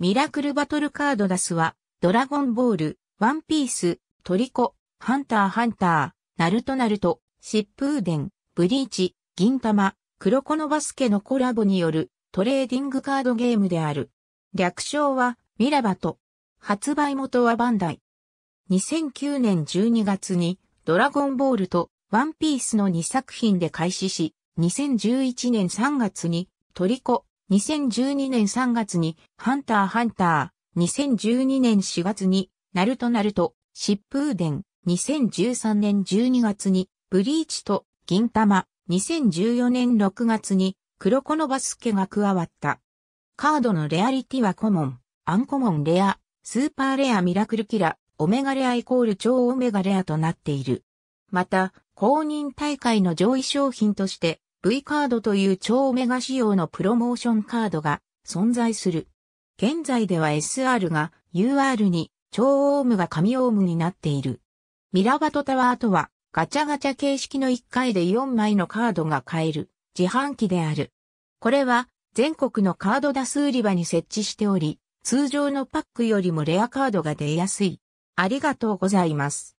ミラクルバトルカードダスは、ドラゴンボール、ワンピース、トリコ、ハンターハンター、ナルトナルト、疾風伝、ブリーチ、銀玉、ロコノバスケのコラボによるトレーディングカードゲームである。略称はミラバト。発売元はバンダイ。2009年12月にドラゴンボールとワンピースの2作品で開始し、2011年3月にトリコ、2012年3月にハンターハンター、2012年4月にナルトナルト、疾風伝、2013年12月にブリーチと銀玉、2014年6月に黒子のバスケが加わった。カードのレアリティはコモン、アンコモンレア、スーパーレアミラクルキラ、オメガレアイコール超オメガレアとなっている。また、公認大会の上位商品として、V カードという超オメガ仕様のプロモーションカードが存在する。現在では SR が UR に超オームが紙オームになっている。ミラバトタワーとはガチャガチャ形式の1回で4枚のカードが買える自販機である。これは全国のカード出す売り場に設置しており、通常のパックよりもレアカードが出やすい。ありがとうございます。